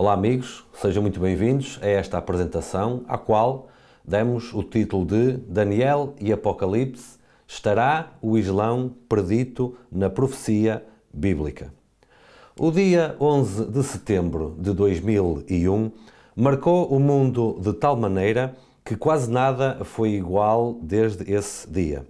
Olá amigos, sejam muito bem-vindos a esta apresentação, à qual demos o título de Daniel e Apocalipse estará o Islão predito na profecia bíblica. O dia 11 de setembro de 2001 marcou o mundo de tal maneira que quase nada foi igual desde esse dia.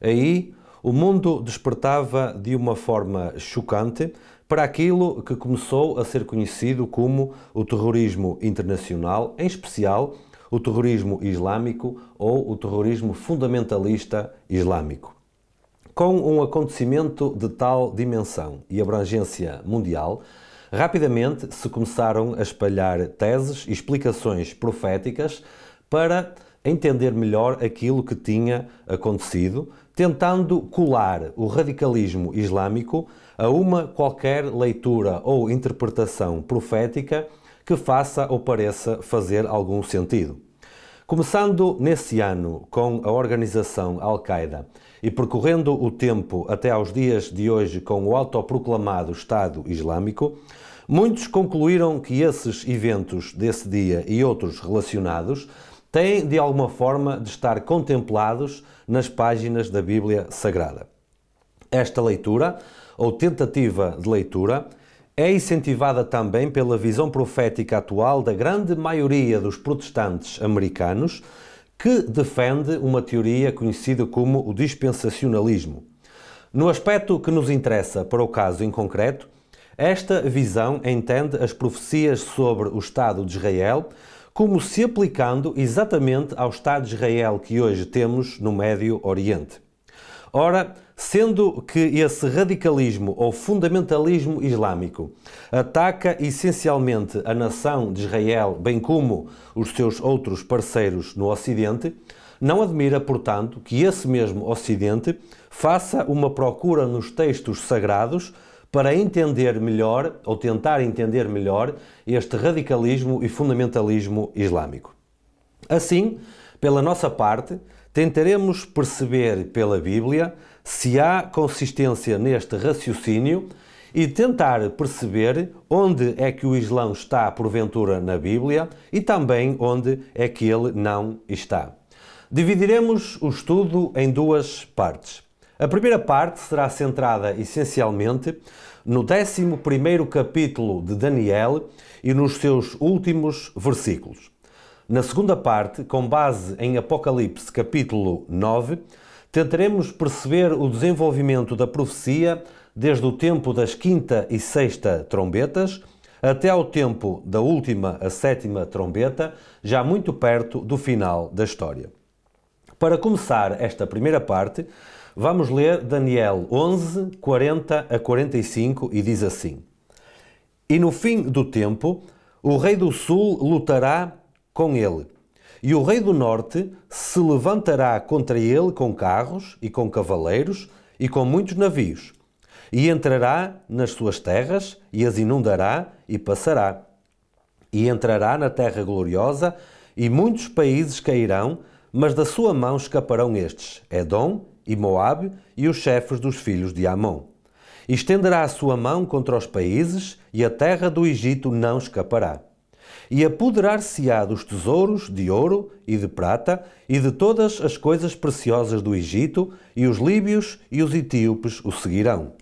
Aí, o mundo despertava de uma forma chocante para aquilo que começou a ser conhecido como o terrorismo internacional, em especial o terrorismo islâmico ou o terrorismo fundamentalista islâmico. Com um acontecimento de tal dimensão e abrangência mundial, rapidamente se começaram a espalhar teses e explicações proféticas para entender melhor aquilo que tinha acontecido, tentando colar o radicalismo islâmico a uma qualquer leitura ou interpretação profética que faça ou pareça fazer algum sentido. Começando nesse ano com a organização Al-Qaeda e percorrendo o tempo até aos dias de hoje com o autoproclamado Estado Islâmico, muitos concluíram que esses eventos desse dia e outros relacionados têm de alguma forma de estar contemplados nas páginas da Bíblia Sagrada. Esta leitura ou tentativa de leitura, é incentivada também pela visão profética atual da grande maioria dos protestantes americanos, que defende uma teoria conhecida como o dispensacionalismo. No aspecto que nos interessa para o caso em concreto, esta visão entende as profecias sobre o Estado de Israel como se aplicando exatamente ao Estado de Israel que hoje temos no Médio Oriente. Ora, sendo que esse radicalismo ou fundamentalismo islâmico ataca essencialmente a nação de Israel, bem como os seus outros parceiros no Ocidente, não admira, portanto, que esse mesmo Ocidente faça uma procura nos textos sagrados para entender melhor ou tentar entender melhor este radicalismo e fundamentalismo islâmico. Assim, pela nossa parte, tentaremos perceber pela Bíblia se há consistência neste raciocínio e tentar perceber onde é que o Islão está, porventura, na Bíblia e também onde é que ele não está. Dividiremos o estudo em duas partes. A primeira parte será centrada essencialmente no 11 capítulo de Daniel e nos seus últimos versículos. Na segunda parte, com base em Apocalipse capítulo 9, Tentaremos perceber o desenvolvimento da profecia desde o tempo das quinta e sexta trombetas até ao tempo da última a sétima trombeta, já muito perto do final da história. Para começar esta primeira parte, vamos ler Daniel 11, 40 a 45 e diz assim: E no fim do tempo, o rei do sul lutará com ele e o rei do norte se levantará contra ele com carros e com cavaleiros e com muitos navios, e entrará nas suas terras e as inundará e passará. E entrará na terra gloriosa, e muitos países cairão, mas da sua mão escaparão estes: Edom e Moabe e os chefes dos filhos de Amon. E estenderá a sua mão contra os países, e a terra do Egito não escapará e apoderar-se-á dos tesouros de ouro e de prata e de todas as coisas preciosas do Egito, e os líbios e os etíopes o seguirão.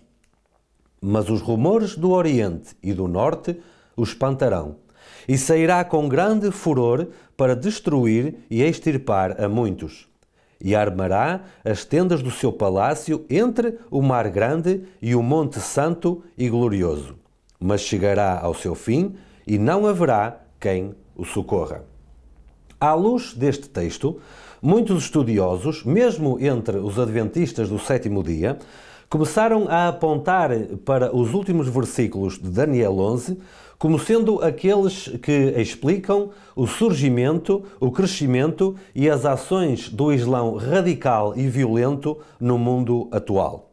Mas os rumores do Oriente e do Norte o espantarão, e sairá com grande furor para destruir e extirpar a muitos. E armará as tendas do seu palácio entre o Mar Grande e o Monte Santo e Glorioso. Mas chegará ao seu fim e não haverá quem o socorra. À luz deste texto, muitos estudiosos, mesmo entre os adventistas do sétimo dia, começaram a apontar para os últimos versículos de Daniel 11 como sendo aqueles que explicam o surgimento, o crescimento e as ações do Islão radical e violento no mundo atual.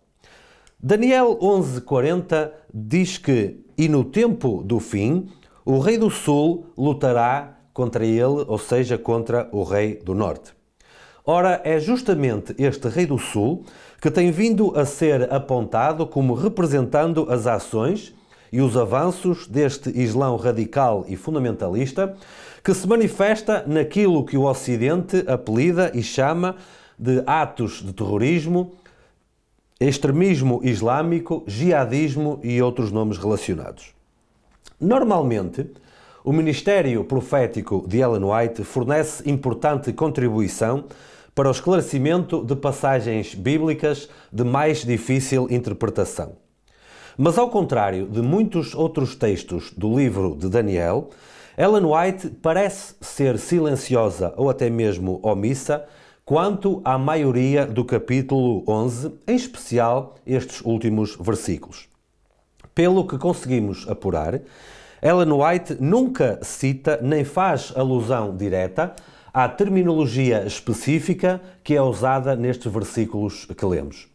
Daniel 11:40 diz que e no tempo do fim o rei do sul lutará contra ele, ou seja, contra o rei do norte. Ora, é justamente este rei do sul que tem vindo a ser apontado como representando as ações e os avanços deste Islão radical e fundamentalista que se manifesta naquilo que o Ocidente apelida e chama de atos de terrorismo, extremismo islâmico, jihadismo e outros nomes relacionados. Normalmente, o ministério profético de Ellen White fornece importante contribuição para o esclarecimento de passagens bíblicas de mais difícil interpretação. Mas, ao contrário de muitos outros textos do livro de Daniel, Ellen White parece ser silenciosa ou até mesmo omissa quanto à maioria do capítulo 11, em especial estes últimos versículos. Pelo que conseguimos apurar, Ellen White nunca cita nem faz alusão direta à terminologia específica que é usada nestes versículos que lemos.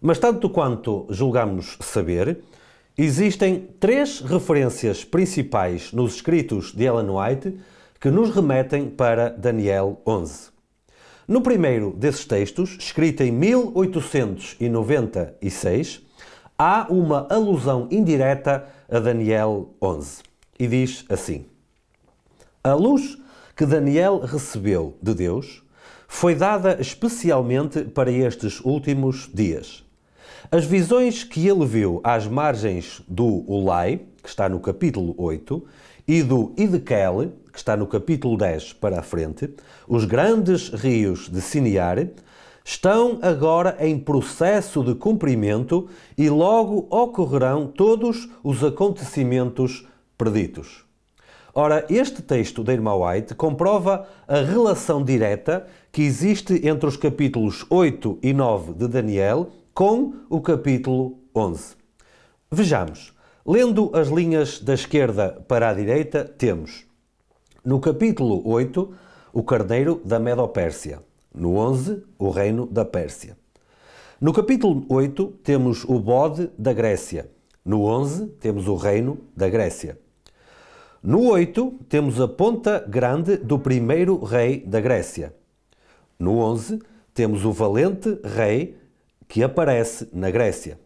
Mas, tanto quanto julgamos saber, existem três referências principais nos escritos de Ellen White que nos remetem para Daniel 11. No primeiro desses textos, escrito em 1896, há uma alusão indireta a Daniel 11 e diz assim: A luz que Daniel recebeu de Deus foi dada especialmente para estes últimos dias. As visões que ele viu às margens do Ulai, que está no capítulo 8, e do Idekel, que está no capítulo 10 para a frente, os grandes rios de Siniar, estão agora em processo de cumprimento e logo ocorrerão todos os acontecimentos preditos. Ora, este texto de Irma White comprova a relação direta que existe entre os capítulos 8 e 9 de Daniel com o capítulo 11. Vejamos. Lendo as linhas da esquerda para a direita, temos no capítulo 8 o carneiro da Medopérsia. No 11, o reino da Pérsia. No capítulo 8, temos o bode da Grécia. No 11, temos o reino da Grécia. No 8, temos a ponta grande do primeiro rei da Grécia. No 11, temos o valente rei que aparece na Grécia.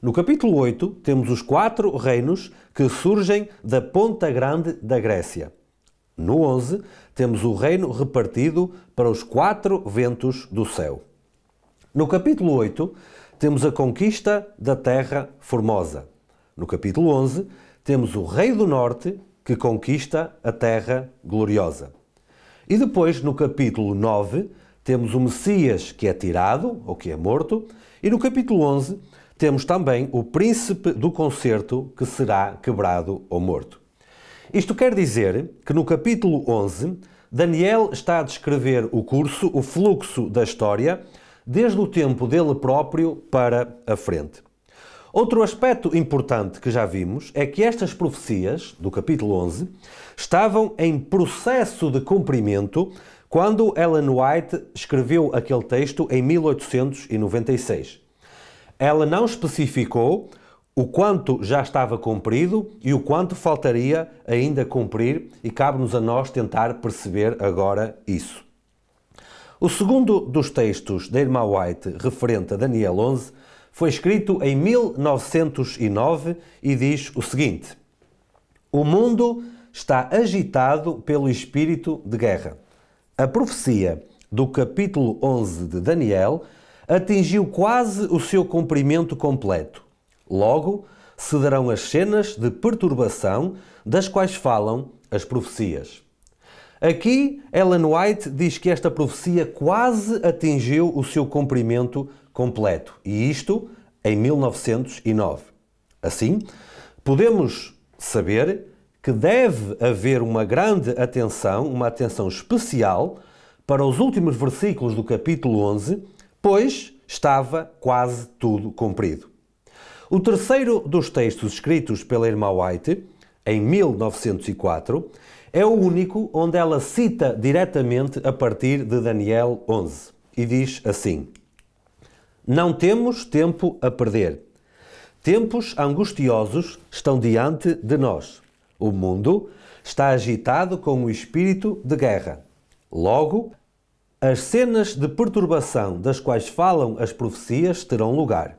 No capítulo 8, temos os quatro reinos que surgem da ponta grande da Grécia. No 11, temos o reino repartido para os quatro ventos do céu. No capítulo 8, temos a conquista da terra formosa. No capítulo 11, temos o rei do norte que conquista a terra gloriosa. E depois, no capítulo 9, temos o Messias que é tirado, ou que é morto, e no capítulo 11 temos também o príncipe do concerto que será quebrado ou morto. Isto quer dizer que no capítulo 11, Daniel está a descrever o curso, o fluxo da história, desde o tempo dele próprio para a frente. Outro aspecto importante que já vimos é que estas profecias, do capítulo 11, estavam em processo de cumprimento quando Ellen White escreveu aquele texto em 1896. Ela não especificou o quanto já estava cumprido e o quanto faltaria ainda cumprir, e cabe-nos a nós tentar perceber agora isso. O segundo dos textos da Irmã White, referente a Daniel 11, foi escrito em 1909 e diz o seguinte: O mundo está agitado pelo espírito de guerra. A profecia do capítulo 11 de Daniel atingiu quase o seu cumprimento completo Logo, se darão as cenas de perturbação das quais falam as profecias. Aqui, Ellen White diz que esta profecia quase atingiu o seu comprimento completo, e isto em 1909. Assim, podemos saber que deve haver uma grande atenção, uma atenção especial para os últimos versículos do capítulo 11, pois estava quase tudo cumprido. O terceiro dos textos escritos pela irmã White, em 1904, é o único onde ela cita diretamente a partir de Daniel 11 e diz assim: Não temos tempo a perder. Tempos angustiosos estão diante de nós. O mundo está agitado com o espírito de guerra. Logo, as cenas de perturbação das quais falam as profecias terão lugar.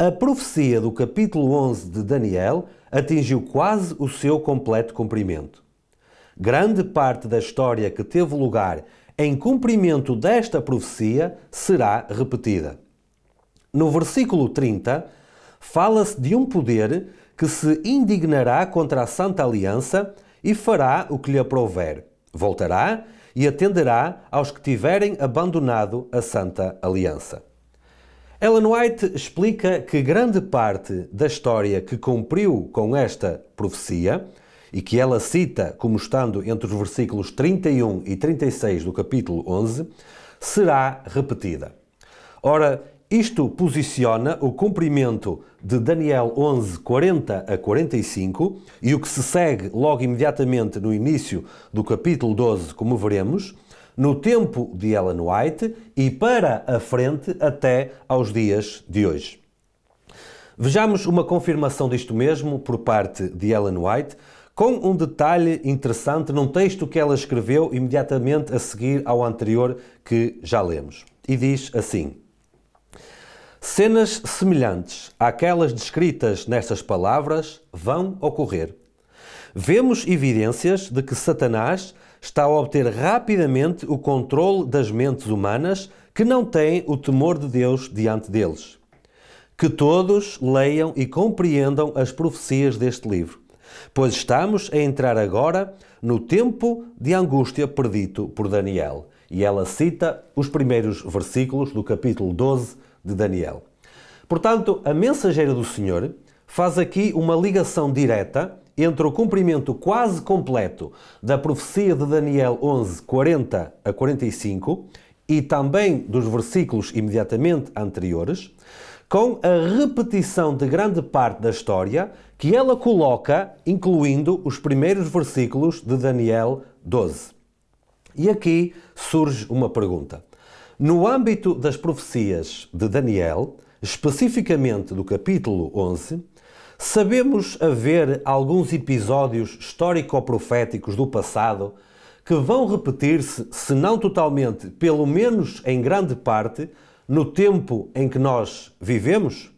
A profecia do capítulo 11 de Daniel atingiu quase o seu completo cumprimento. Grande parte da história que teve lugar em cumprimento desta profecia será repetida. No versículo 30, fala-se de um poder que se indignará contra a Santa Aliança e fará o que lhe aprouver. Voltará e atenderá aos que tiverem abandonado a Santa Aliança. Ellen White explica que grande parte da história que cumpriu com esta profecia, e que ela cita como estando entre os versículos 31 e 36 do capítulo 11, será repetida. Ora, isto posiciona o cumprimento de Daniel 11, 40 a 45 e o que se segue logo imediatamente no início do capítulo 12, como veremos no tempo de Ellen White e para a frente até aos dias de hoje. Vejamos uma confirmação disto mesmo por parte de Ellen White, com um detalhe interessante num texto que ela escreveu imediatamente a seguir ao anterior que já lemos. E diz assim: Cenas semelhantes àquelas descritas nestas palavras vão ocorrer. Vemos evidências de que Satanás está a obter rapidamente o controle das mentes humanas que não têm o temor de Deus diante deles. Que todos leiam e compreendam as profecias deste livro, pois estamos a entrar agora no tempo de angústia predito por Daniel. E ela cita os primeiros versículos do capítulo 12 de Daniel. Portanto, a mensageira do Senhor faz aqui uma ligação direta entre o cumprimento quase completo da profecia de Daniel 11, 40 a 45 e também dos versículos imediatamente anteriores, com a repetição de grande parte da história que ela coloca, incluindo os primeiros versículos de Daniel 12. E aqui surge uma pergunta. No âmbito das profecias de Daniel, especificamente do capítulo 11, Sabemos haver alguns episódios histórico-proféticos do passado que vão repetir-se, se não totalmente, pelo menos em grande parte, no tempo em que nós vivemos?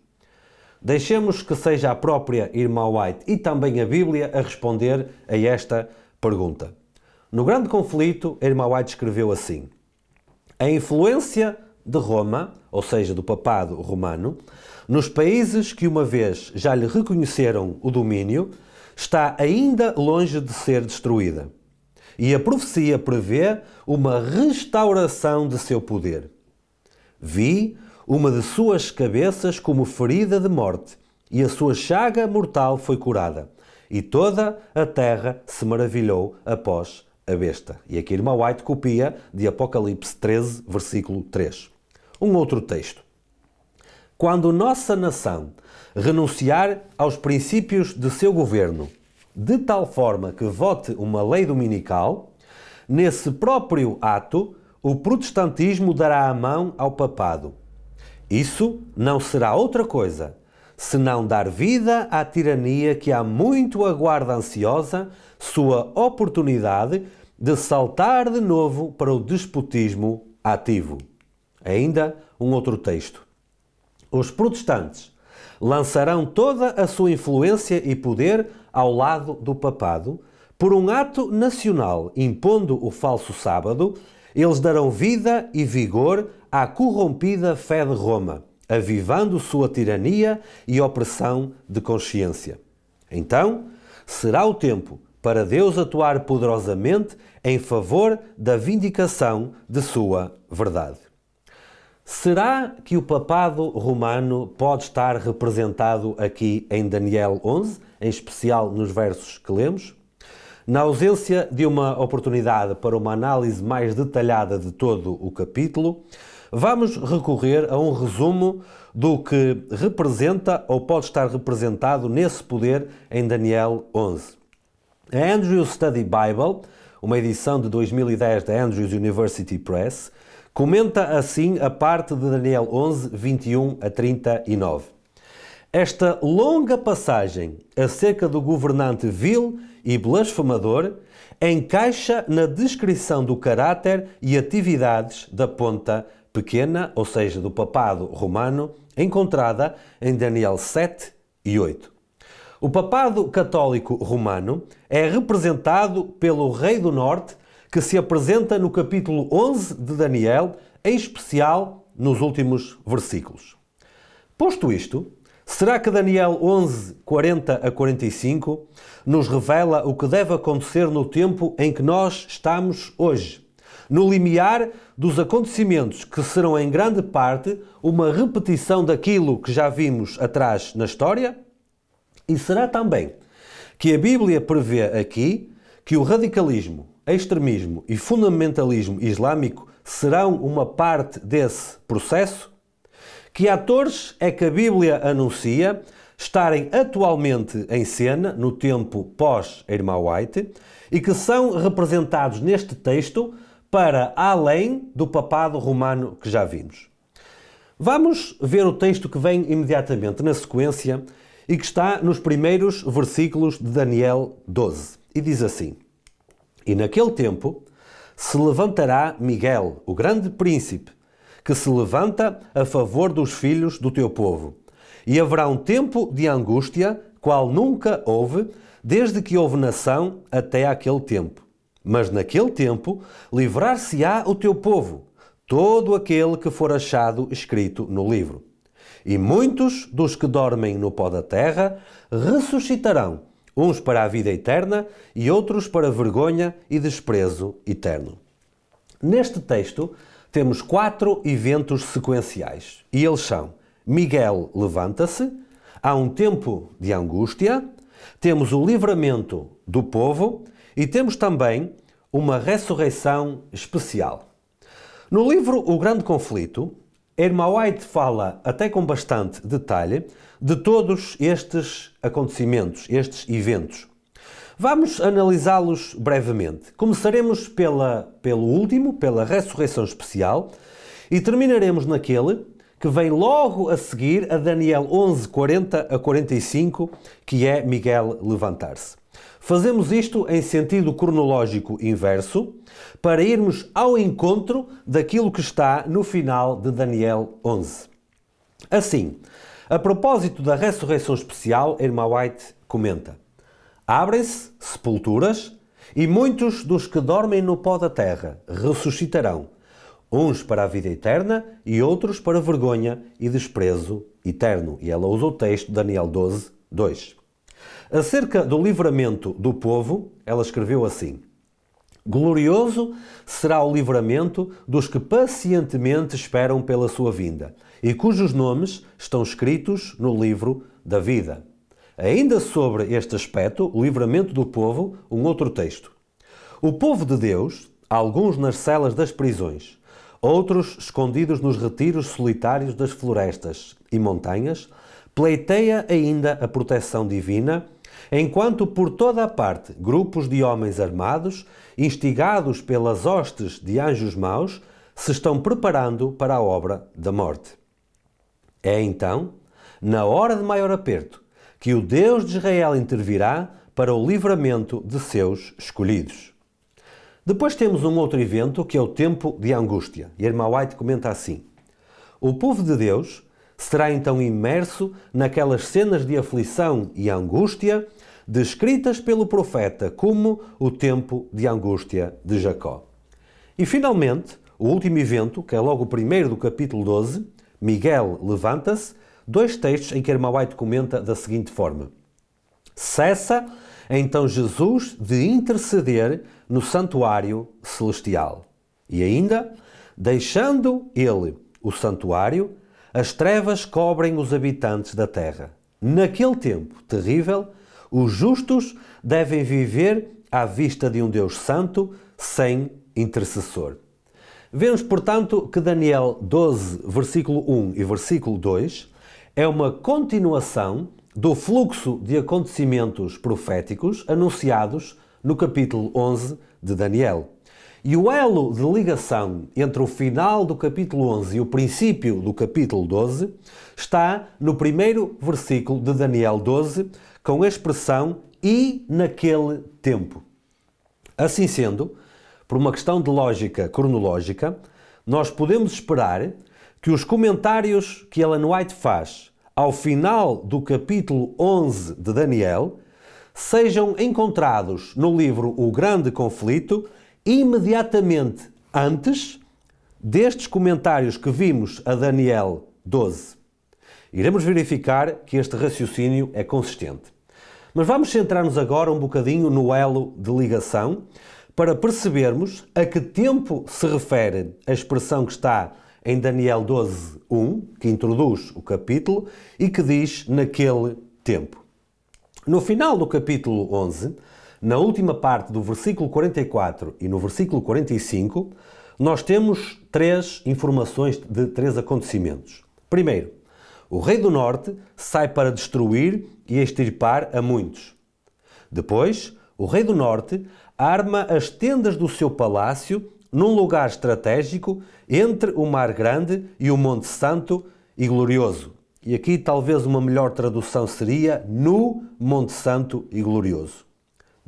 Deixemos que seja a própria irmã White e também a Bíblia a responder a esta pergunta. No Grande Conflito, a irmã White escreveu assim: A influência de Roma ou seja, do papado romano, nos países que uma vez já lhe reconheceram o domínio, está ainda longe de ser destruída. E a profecia prevê uma restauração de seu poder. Vi uma de suas cabeças como ferida de morte, e a sua chaga mortal foi curada. E toda a terra se maravilhou após a besta. E aqui a White copia de Apocalipse 13, versículo 3. Um outro texto. Quando nossa nação renunciar aos princípios de seu governo, de tal forma que vote uma lei dominical, nesse próprio ato o protestantismo dará a mão ao papado. Isso não será outra coisa senão dar vida à tirania que há muito aguarda ansiosa sua oportunidade de saltar de novo para o despotismo ativo. Ainda um outro texto. Os protestantes lançarão toda a sua influência e poder ao lado do papado, por um ato nacional impondo o falso sábado, eles darão vida e vigor à corrompida fé de Roma, avivando sua tirania e opressão de consciência. Então, será o tempo para Deus atuar poderosamente em favor da vindicação de sua verdade. Será que o papado romano pode estar representado aqui em Daniel 11, em especial nos versos que lemos? Na ausência de uma oportunidade para uma análise mais detalhada de todo o capítulo, vamos recorrer a um resumo do que representa ou pode estar representado nesse poder em Daniel 11. A Andrews Study Bible, uma edição de 2010 da Andrews University Press, Comenta assim a parte de Daniel 11, 21 a 39. Esta longa passagem acerca do governante vil e blasfemador encaixa na descrição do caráter e atividades da ponta pequena, ou seja, do papado romano, encontrada em Daniel 7 e 8. O papado católico romano é representado pelo rei do norte que se apresenta no capítulo 11 de Daniel, em especial nos últimos versículos. Posto isto, será que Daniel 11, 40 a 45 nos revela o que deve acontecer no tempo em que nós estamos hoje? no limiar dos acontecimentos que serão em grande parte uma repetição daquilo que já vimos atrás na história? E será também que a Bíblia prevê aqui que o radicalismo, extremismo e fundamentalismo islâmico serão uma parte desse processo? Que atores é que a Bíblia anuncia estarem atualmente em cena no tempo pós-Irmã White e que são representados neste texto para além do papado romano que já vimos? Vamos ver o texto que vem imediatamente na sequência e que está nos primeiros versículos de Daniel 12. E diz assim: e naquele tempo se levantará Miguel, o grande príncipe, que se levanta a favor dos filhos do teu povo. E haverá um tempo de angústia, qual nunca houve, desde que houve nação até aquele tempo. Mas naquele tempo livrar-se-á o teu povo, todo aquele que for achado escrito no livro. E muitos dos que dormem no pó da terra ressuscitarão uns para a vida eterna e outros para vergonha e desprezo eterno. Neste texto temos quatro eventos sequenciais e eles são: Miguel levanta-se, há um tempo de angústia, temos o livramento do povo e temos também uma ressurreição especial. No livro O Grande Conflito, Irma White fala, até com bastante detalhe, de todos estes acontecimentos, estes eventos. Vamos analisá-los brevemente. Começaremos pela, pelo último, pela ressurreição especial, e terminaremos naquele que vem logo a seguir a Daniel 11, 40 a 45, que é Miguel levantar-se. Fazemos isto em sentido cronológico inverso para irmos ao encontro daquilo que está no final de Daniel 11. Assim, a propósito da ressurreição especial, Irma White comenta: Abrem-se sepulturas e muitos dos que dormem no pó da terra ressuscitarão, uns para a vida eterna e outros para vergonha e desprezo eterno. E ela usa o texto de Daniel 12, 2. Acerca do livramento do povo, ela escreveu assim: Glorioso será o livramento dos que pacientemente esperam pela sua vinda e cujos nomes estão escritos no livro da vida. Ainda sobre este aspecto, o livramento do povo, um outro texto. O povo de Deus, alguns nas celas das prisões, outros escondidos nos retiros solitários das florestas e montanhas, pleiteia ainda a proteção divina, enquanto por toda a parte grupos de homens armados, instigados pelas hostes de anjos maus, se estão preparando para a obra da morte. É então, na hora de maior aperto, que o Deus de Israel intervirá para o livramento de seus escolhidos. Depois temos um outro evento que é o tempo de angústia. E a irmã White comenta assim: O povo de Deus será então imerso naquelas cenas de aflição e angústia descritas pelo profeta como o tempo de angústia de Jacó. E finalmente, o último evento, que é logo o primeiro do capítulo 12, Miguel Levanta-se, dois textos em que Irmã White comenta da seguinte forma: Cessa então Jesus de interceder no santuário celestial. E ainda, deixando ele o santuário, as trevas cobrem os habitantes da terra. Naquele tempo terrível, os justos devem viver à vista de um Deus santo sem intercessor. Vemos, portanto, que Daniel 12, versículo 1 e versículo 2 é uma continuação do fluxo de acontecimentos proféticos anunciados no capítulo 11 de Daniel. E o elo de ligação entre o final do capítulo 11 e o princípio do capítulo 12 está no primeiro versículo de Daniel 12, com a expressão e naquele tempo. Assim sendo, por uma questão de lógica cronológica, nós podemos esperar que os comentários que Ellen White faz ao final do capítulo 11 de Daniel sejam encontrados no livro O Grande Conflito imediatamente antes destes comentários que vimos a Daniel 12. Iremos verificar que este raciocínio é consistente. Mas vamos centrar-nos agora um bocadinho no elo de ligação para percebermos a que tempo se refere a expressão que está em Daniel 12, 1, que introduz o capítulo e que diz naquele tempo. No final do capítulo 11, na última parte do versículo 44 e no versículo 45, nós temos três informações de três acontecimentos. Primeiro, o rei do norte sai para destruir e extirpar a muitos. Depois, o rei do norte arma as tendas do seu palácio num lugar estratégico entre o Mar Grande e o Monte Santo e Glorioso. E aqui talvez uma melhor tradução seria no Monte Santo e Glorioso.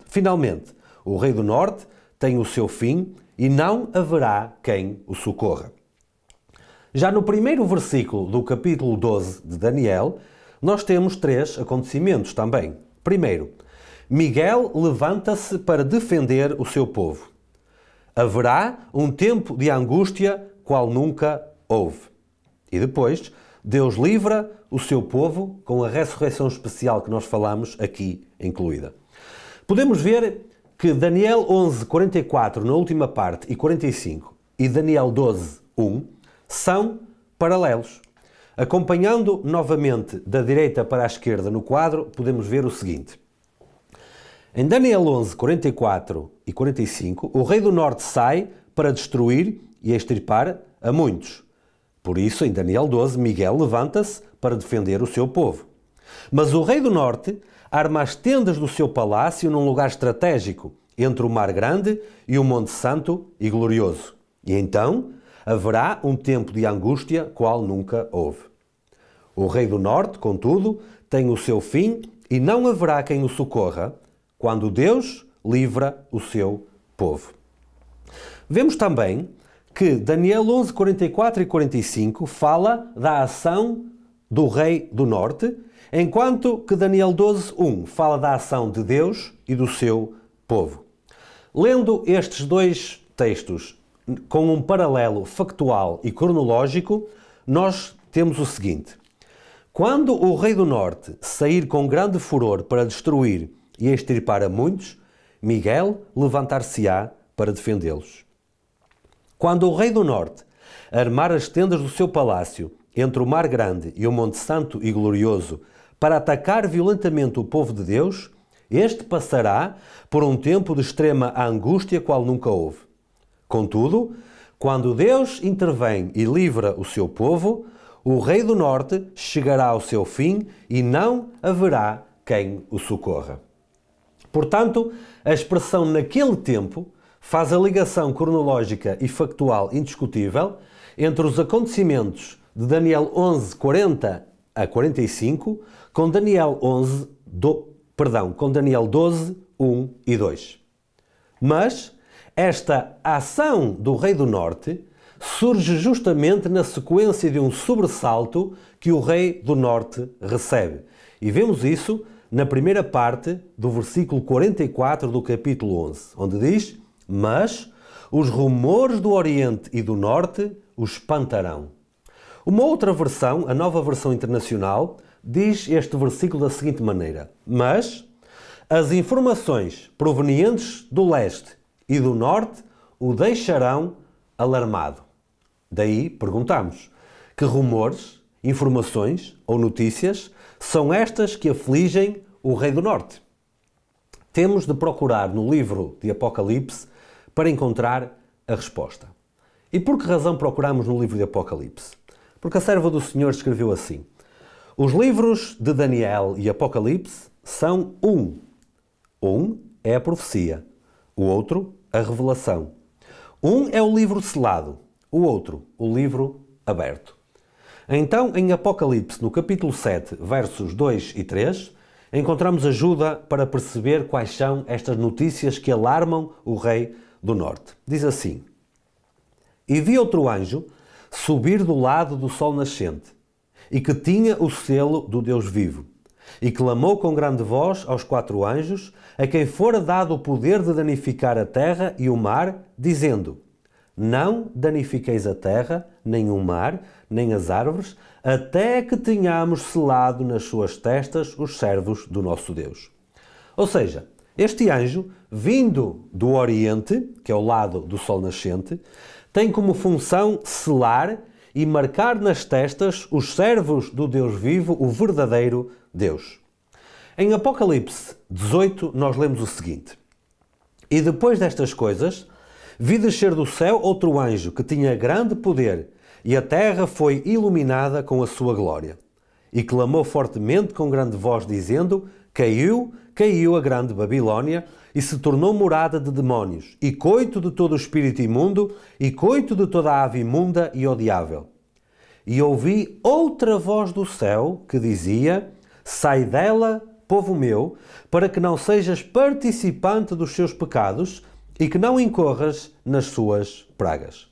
Finalmente, o Rei do Norte tem o seu fim e não haverá quem o socorra. Já no primeiro versículo do capítulo 12 de Daniel, nós temos três acontecimentos também. Primeiro, Miguel levanta-se para defender o seu povo. Haverá um tempo de angústia qual nunca houve. E depois, Deus livra o seu povo com a ressurreição especial que nós falamos aqui incluída. Podemos ver que Daniel 11, 44, na última parte, e 45, e Daniel 12, 1, são paralelos. Acompanhando novamente da direita para a esquerda no quadro, podemos ver o seguinte: em Daniel 11, 44 e 45, o rei do norte sai para destruir e extirpar a muitos. Por isso, em Daniel 12, Miguel levanta-se para defender o seu povo. Mas o rei do norte arma as tendas do seu palácio num lugar estratégico, entre o Mar Grande e o Monte Santo e Glorioso. E então haverá um tempo de angústia qual nunca houve. O rei do norte, contudo, tem o seu fim e não haverá quem o socorra, quando Deus livra o seu povo. Vemos também que Daniel 11, 44 e 45 fala da ação do rei do norte, enquanto que Daniel 12, 1 fala da ação de Deus e do seu povo. Lendo estes dois textos com um paralelo factual e cronológico, nós temos o seguinte: quando o rei do norte sair com grande furor para destruir e extirpar a muitos, Miguel levantar-se-á para defendê-los. Quando o rei do norte armar as tendas do seu palácio entre o Mar Grande e o Monte Santo e Glorioso para atacar violentamente o povo de Deus, este passará por um tempo de extrema angústia qual nunca houve. Contudo, quando Deus intervém e livra o seu povo, o Rei do Norte chegará ao seu fim e não haverá quem o socorra. Portanto, a expressão naquele tempo faz a ligação cronológica e factual indiscutível entre os acontecimentos de Daniel 11, 40 a 45, com Daniel 11, do, perdão, com Daniel 12, 1 e 2. Mas esta ação do Rei do Norte surge justamente na sequência de um sobressalto que o Rei do Norte recebe. E vemos isso na primeira parte do versículo 44 do capítulo 11, onde diz: Mas os rumores do Oriente e do Norte os espantarão. Uma outra versão, a nova versão internacional, diz este versículo da seguinte maneira: Mas as informações provenientes do leste e do norte o deixarão alarmado. Daí perguntamos: que rumores, informações ou notícias são estas que afligem o Rei do Norte. Temos de procurar no livro de Apocalipse para encontrar a resposta. E por que razão procuramos no livro de Apocalipse? Porque a serva do Senhor escreveu assim: Os livros de Daniel e Apocalipse são um. Um é a profecia, o outro, a revelação. Um é o livro selado, o outro, o livro aberto. Então, em Apocalipse, no capítulo 7, versos 2 e 3, encontramos ajuda para perceber quais são estas notícias que alarmam o rei do norte. Diz assim: E vi outro anjo subir do lado do sol nascente, e que tinha o selo do Deus vivo. E clamou com grande voz aos quatro anjos, a quem fora dado o poder de danificar a terra e o mar, dizendo: não danifiqueis a terra, nem o mar, nem as árvores, até que tenhamos selado nas suas testas os servos do nosso Deus. Ou seja, este anjo, vindo do Oriente, que é o lado do Sol nascente, tem como função selar e marcar nas testas os servos do Deus vivo, o verdadeiro Deus. Em Apocalipse 18, nós lemos o seguinte: E depois destas coisas Vi descer do céu outro anjo que tinha grande poder, e a terra foi iluminada com a sua glória. E clamou fortemente com grande voz, dizendo: Caiu, caiu a grande Babilônia, e se tornou morada de demónios, e coito de todo o espírito imundo, e coito de toda a ave imunda e odiável. E ouvi outra voz do céu que dizia: Sai dela, povo meu, para que não sejas participante dos seus pecados, e que não incorras nas suas pragas.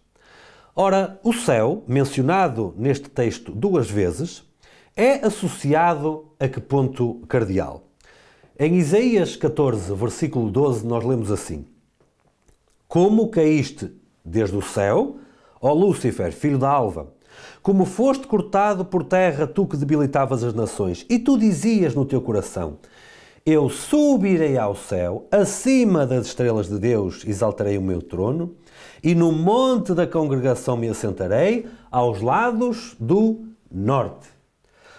Ora, o céu, mencionado neste texto duas vezes, é associado a que ponto cardeal? Em Isaías 14, versículo 12, nós lemos assim: Como caíste desde o céu, ó Lúcifer, filho da alva, como foste cortado por terra, tu que debilitavas as nações, e tu dizias no teu coração: eu subirei ao céu, acima das estrelas de Deus exaltarei o meu trono, e no monte da congregação me assentarei, aos lados do norte.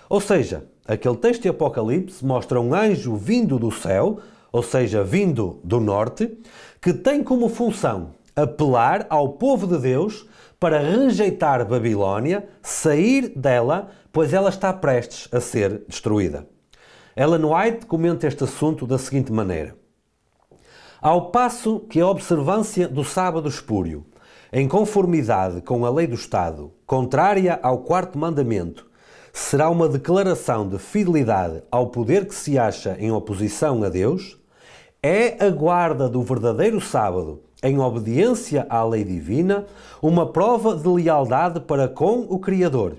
Ou seja, aquele texto de Apocalipse mostra um anjo vindo do céu, ou seja, vindo do norte, que tem como função apelar ao povo de Deus para rejeitar Babilônia, sair dela, pois ela está prestes a ser destruída. Ellen White comenta este assunto da seguinte maneira: Ao passo que a observância do sábado espúrio, em conformidade com a lei do Estado, contrária ao quarto mandamento, será uma declaração de fidelidade ao poder que se acha em oposição a Deus, é a guarda do verdadeiro sábado, em obediência à lei divina, uma prova de lealdade para com o Criador.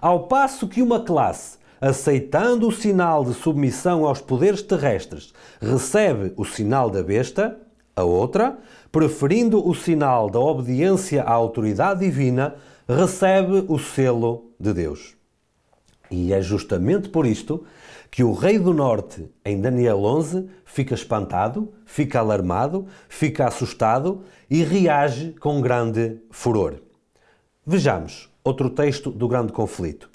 Ao passo que uma classe aceitando o sinal de submissão aos poderes terrestres, recebe o sinal da besta, a outra, preferindo o sinal da obediência à autoridade divina, recebe o selo de Deus. E é justamente por isto que o rei do norte, em Daniel 11, fica espantado, fica alarmado, fica assustado e reage com grande furor. Vejamos outro texto do grande conflito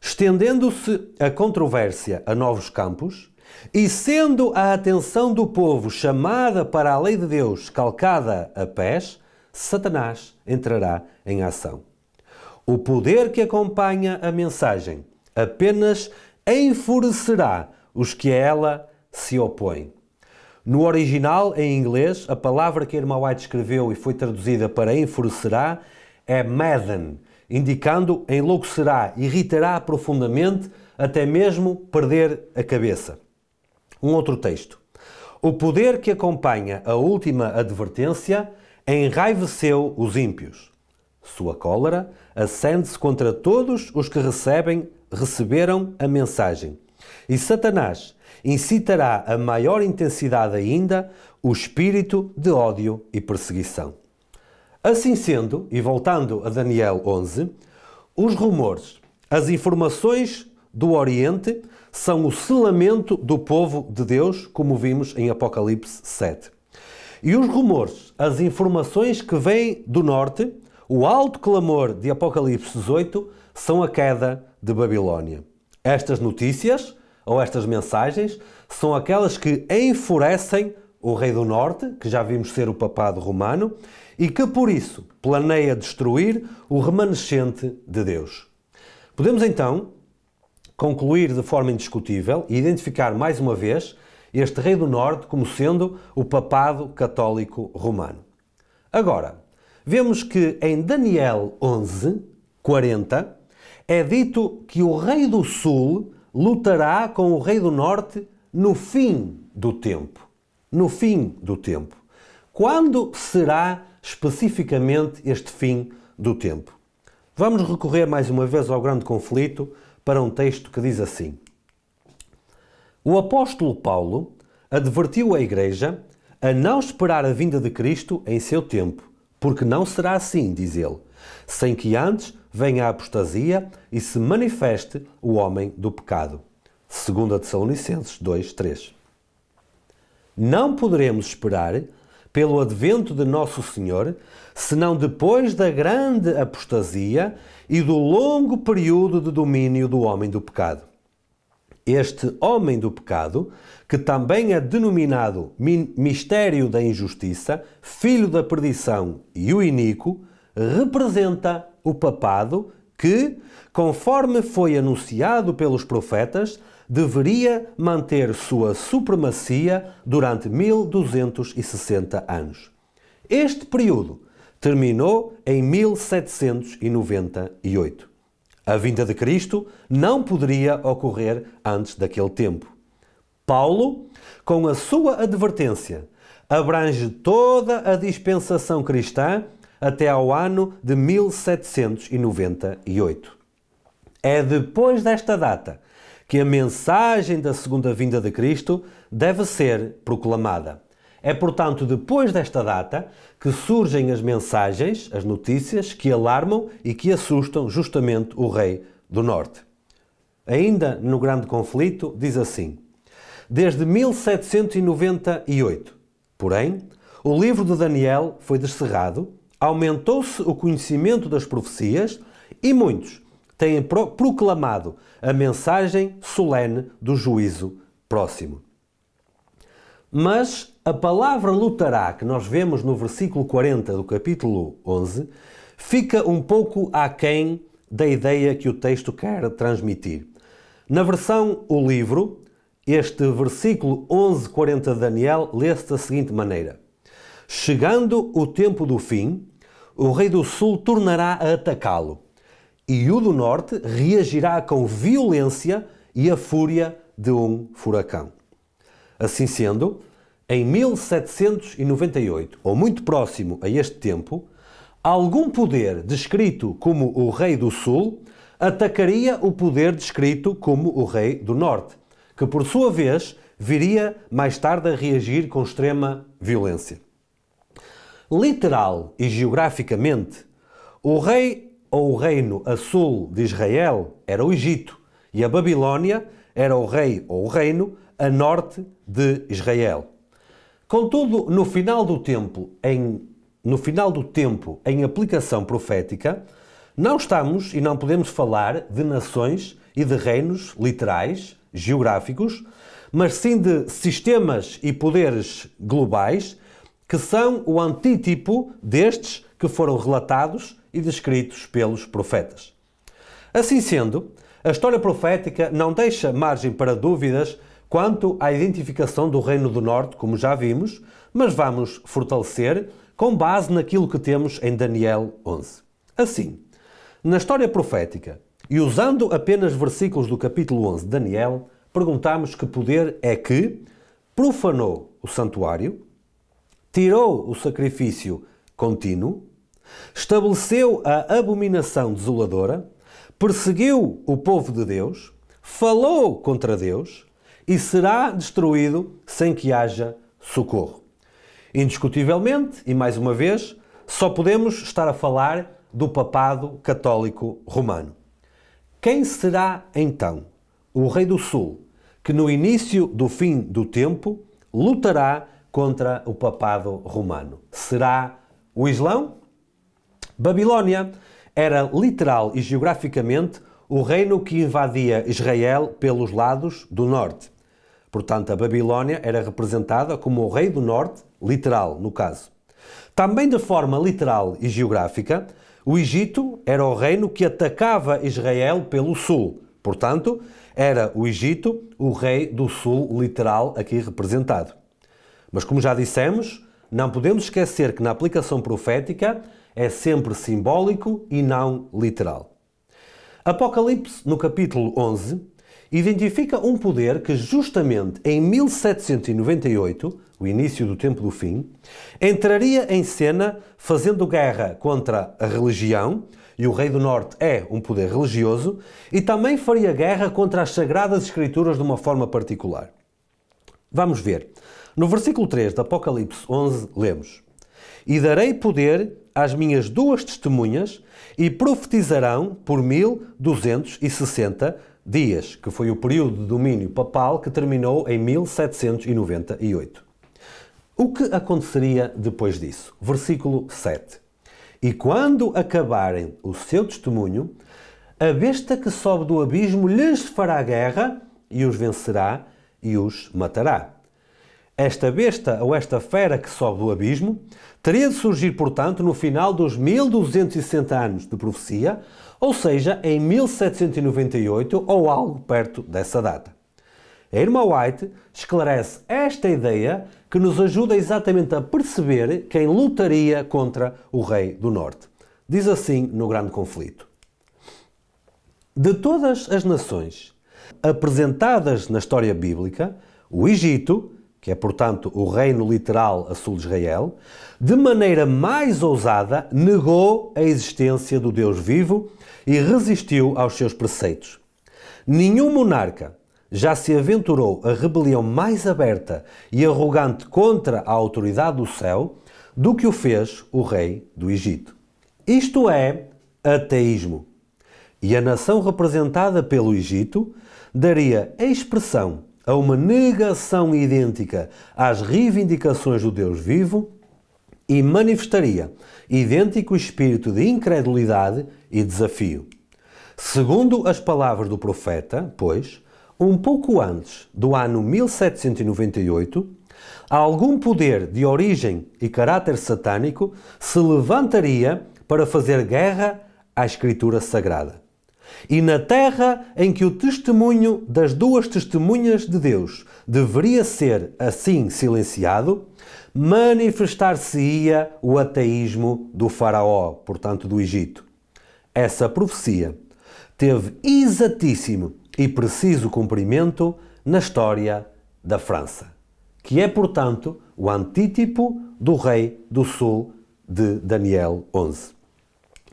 estendendo-se a controvérsia a novos campos, e sendo a atenção do povo chamada para a lei de Deus calcada a pés, Satanás entrará em ação. O poder que acompanha a mensagem apenas enfurecerá os que a ela se opõem. No original, em inglês, a palavra que a irmã White escreveu e foi traduzida para enfurecerá é madden, indicando enlouquecerá, irritará profundamente, até mesmo perder a cabeça. Um outro texto. O poder que acompanha a última advertência enraiveceu os ímpios. Sua cólera acende-se contra todos os que recebem, receberam a mensagem. E Satanás incitará a maior intensidade ainda o espírito de ódio e perseguição. Assim sendo, e voltando a Daniel 11, os rumores, as informações do Oriente são o selamento do povo de Deus, como vimos em Apocalipse 7. E os rumores, as informações que vêm do norte, o alto clamor de Apocalipse 18, são a queda de Babilônia. Estas notícias, ou estas mensagens, são aquelas que enfurecem o rei do norte, que já vimos ser o papado romano, e que por isso planeia destruir o remanescente de Deus. Podemos então concluir de forma indiscutível e identificar mais uma vez este rei do norte como sendo o papado católico romano. Agora, vemos que em Daniel 11, 40, é dito que o rei do sul lutará com o rei do norte no fim do tempo no fim do tempo. Quando será especificamente este fim do tempo? Vamos recorrer mais uma vez ao grande conflito para um texto que diz assim: O apóstolo Paulo advertiu a igreja a não esperar a vinda de Cristo em seu tempo, porque não será assim, diz ele, sem que antes venha a apostasia e se manifeste o homem do pecado. 2 Tessalonicenses 2, 3 não poderemos esperar pelo advento de Nosso Senhor, senão depois da grande apostasia e do longo período de domínio do homem do pecado. Este homem do pecado, que também é denominado mistério da injustiça, filho da perdição e o iníquo, representa o papado que, conforme foi anunciado pelos profetas, deveria manter sua supremacia durante 1260 anos. Este período terminou em 1798. A vinda de Cristo não poderia ocorrer antes daquele tempo. Paulo, com a sua advertência, abrange toda a dispensação cristã até ao ano de 1798. É depois desta data que a mensagem da segunda vinda de Cristo deve ser proclamada. É, portanto, depois desta data que surgem as mensagens, as notícias que alarmam e que assustam justamente o rei do norte. Ainda no grande conflito, diz assim: Desde 1798, porém, o livro de Daniel foi descerrado, aumentou-se o conhecimento das profecias e muitos têm proclamado a mensagem solene do juízo próximo. Mas a palavra lutará, que nós vemos no versículo 40 do capítulo 11, fica um pouco aquém da ideia que o texto quer transmitir. Na versão O Livro, este versículo 11:40 de Daniel lê-se da seguinte maneira: Chegando o tempo do fim, o rei do sul tornará a atacá-lo e o do norte reagirá com violência e a fúria de um furacão. Assim sendo, em 1798, ou muito próximo a este tempo, algum poder descrito como o Rei do Sul atacaria o poder descrito como o Rei do Norte, que por sua vez viria mais tarde a reagir com extrema violência. Literal e geograficamente, o Rei ou o reino a sul de Israel era o Egito, e a Babilônia era o rei ou o reino a norte de Israel. Contudo, no final do tempo, em no final do tempo, em aplicação profética, não estamos e não podemos falar de nações e de reinos literais, geográficos, mas sim de sistemas e poderes globais que são o antítipo destes que foram relatados e descritos pelos profetas. Assim sendo, a história profética não deixa margem para dúvidas quanto à identificação do Reino do Norte, como já vimos, mas vamos fortalecer com base naquilo que temos em Daniel 11. Assim, na história profética, e usando apenas versículos do capítulo 11 de Daniel, perguntamos que poder é que profanou o santuário, tirou o sacrifício contínuo, Estabeleceu a abominação desoladora, perseguiu o povo de Deus, falou contra Deus e será destruído sem que haja socorro. Indiscutivelmente, e mais uma vez, só podemos estar a falar do papado católico romano. Quem será então o rei do sul que no início do fim do tempo lutará contra o papado romano? Será o Islão? Babilónia era literal e geograficamente o reino que invadia Israel pelos lados do norte. Portanto, a Babilónia era representada como o rei do norte, literal no caso. Também de forma literal e geográfica, o Egito era o reino que atacava Israel pelo sul. Portanto, era o Egito o rei do sul literal aqui representado. Mas como já dissemos, não podemos esquecer que na aplicação profética é sempre simbólico e não literal. Apocalipse, no capítulo 11, identifica um poder que, justamente em 1798, o início do tempo do fim, entraria em cena fazendo guerra contra a religião, e o Rei do Norte é um poder religioso, e também faria guerra contra as Sagradas Escrituras de uma forma particular. Vamos ver. No versículo 3 de Apocalipse 11, lemos e darei poder às minhas duas testemunhas e profetizarão por 1260 dias, que foi o período de domínio papal que terminou em 1798. O que aconteceria depois disso? Versículo 7. E quando acabarem o seu testemunho, a besta que sobe do abismo lhes fará guerra e os vencerá e os matará. Esta besta ou esta fera que sobe do abismo Teria de surgir, portanto, no final dos 1260 anos de profecia, ou seja, em 1798 ou algo perto dessa data. A irmã White esclarece esta ideia que nos ajuda exatamente a perceber quem lutaria contra o rei do norte. Diz assim no Grande Conflito: De todas as nações apresentadas na história bíblica, o Egito que é, portanto, o reino literal a sul de Israel, de maneira mais ousada negou a existência do Deus vivo e resistiu aos seus preceitos. Nenhum monarca já se aventurou a rebelião mais aberta e arrogante contra a autoridade do céu do que o fez o rei do Egito. Isto é ateísmo. E a nação representada pelo Egito daria expressão a uma negação idêntica às reivindicações do Deus vivo e manifestaria idêntico espírito de incredulidade e desafio. Segundo as palavras do profeta, pois, um pouco antes do ano 1798, algum poder de origem e caráter satânico se levantaria para fazer guerra à Escritura Sagrada e na terra em que o testemunho das duas testemunhas de Deus deveria ser assim silenciado, manifestar-se-ia o ateísmo do Faraó, portanto do Egito. Essa profecia teve exatíssimo e preciso cumprimento na história da França, que é, portanto, o antítipo do rei do sul de Daniel 11.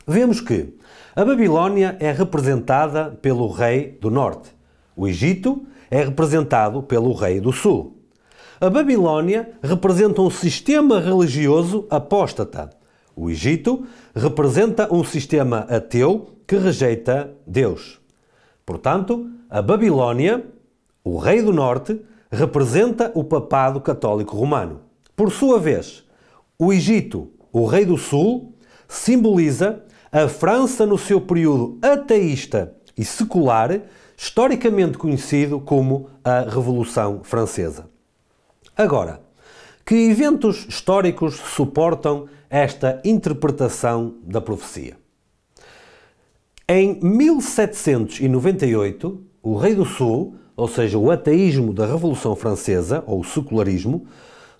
Vemos que a Babilónia é representada pelo rei do norte, o Egito é representado pelo rei do sul. A Babilónia representa um sistema religioso apóstata. O Egito representa um sistema ateu que rejeita Deus. Portanto, a Babilónia, o rei do norte, representa o papado católico romano. Por sua vez, o Egito, o rei do sul, simboliza a França, no seu período ateísta e secular, historicamente conhecido como a Revolução Francesa. Agora, que eventos históricos suportam esta interpretação da profecia? Em 1798, o Rei do Sul, ou seja, o ateísmo da Revolução Francesa, ou o secularismo,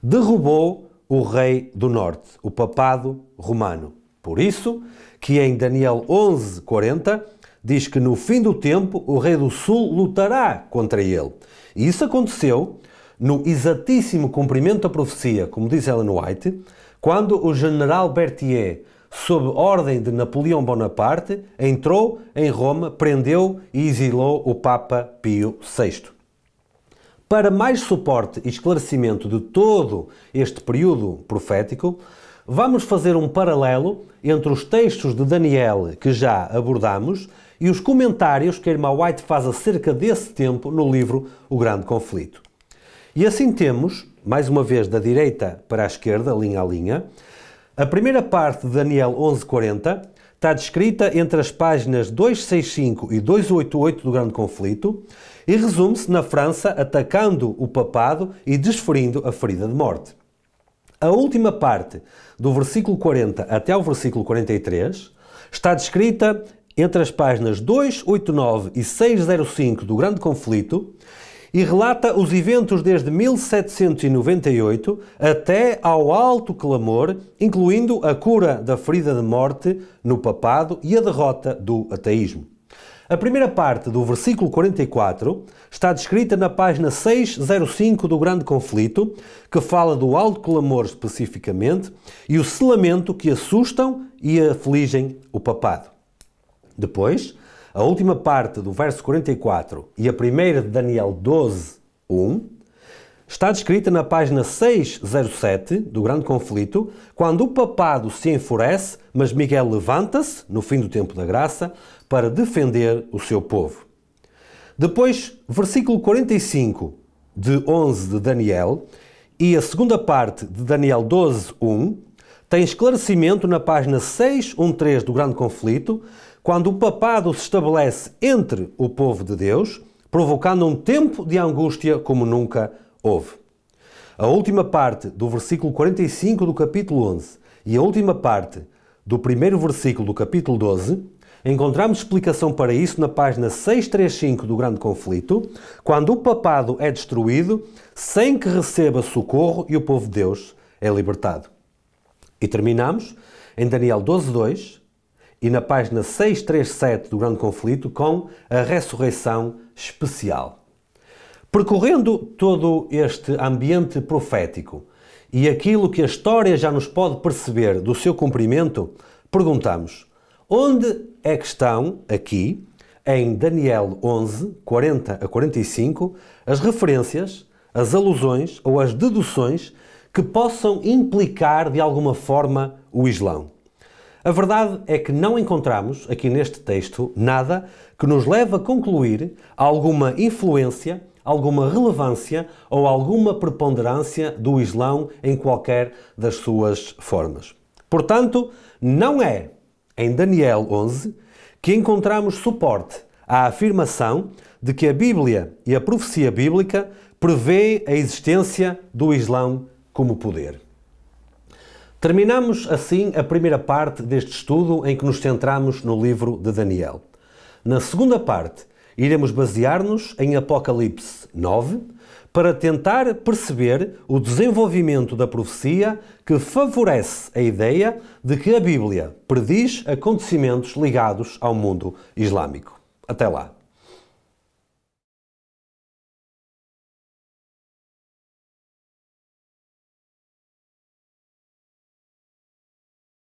derrubou o Rei do Norte, o Papado Romano. Por isso, que em Daniel 11, 40, diz que no fim do tempo o rei do sul lutará contra ele. E isso aconteceu no exatíssimo cumprimento da profecia, como diz Ellen White, quando o general Berthier, sob ordem de Napoleão Bonaparte, entrou em Roma, prendeu e exilou o Papa Pio VI. Para mais suporte e esclarecimento de todo este período profético, Vamos fazer um paralelo entre os textos de Daniel que já abordamos e os comentários que a irmã White faz acerca desse tempo no livro O Grande Conflito. E assim temos, mais uma vez da direita para a esquerda, linha a linha, a primeira parte de Daniel 11:40 está descrita entre as páginas 265 e 288 do Grande Conflito e resume-se na França atacando o papado e desferindo a ferida de morte. A última parte do versículo 40 até o versículo 43, está descrita entre as páginas 289 e 605 do Grande Conflito e relata os eventos desde 1798 até ao alto clamor, incluindo a cura da ferida de morte no papado e a derrota do ateísmo. A primeira parte do versículo 44 está descrita na página 605 do Grande Conflito, que fala do alto clamor especificamente e o selamento que assustam e afligem o papado. Depois, a última parte do verso 44 e a primeira de Daniel 12, 1, está descrita na página 607 do Grande Conflito, quando o papado se enfurece, mas Miguel levanta-se, no fim do tempo da graça, para defender o seu povo. Depois, versículo 45 de 11 de Daniel e a segunda parte de Daniel 12, 1 tem esclarecimento na página 613 do Grande Conflito, quando o papado se estabelece entre o povo de Deus, provocando um tempo de angústia como nunca houve. A última parte do versículo 45 do capítulo 11 e a última parte do primeiro versículo do capítulo 12 Encontramos explicação para isso na página 635 do Grande Conflito, quando o papado é destruído sem que receba socorro e o povo de Deus é libertado. E terminamos em Daniel 12.2 e na página 637 do Grande Conflito com a ressurreição especial. Percorrendo todo este ambiente profético e aquilo que a história já nos pode perceber do seu cumprimento, perguntamos: Onde é que estão, aqui, em Daniel 11, 40 a 45, as referências, as alusões ou as deduções que possam implicar de alguma forma o Islão? A verdade é que não encontramos aqui neste texto nada que nos leve a concluir alguma influência, alguma relevância ou alguma preponderância do Islão em qualquer das suas formas. Portanto, não é em Daniel 11, que encontramos suporte à afirmação de que a Bíblia e a profecia bíblica prevêem a existência do Islão como poder. Terminamos assim a primeira parte deste estudo em que nos centramos no livro de Daniel. Na segunda parte, iremos basear-nos em Apocalipse 9, para tentar perceber o desenvolvimento da profecia que favorece a ideia de que a Bíblia prediz acontecimentos ligados ao mundo islâmico. Até lá!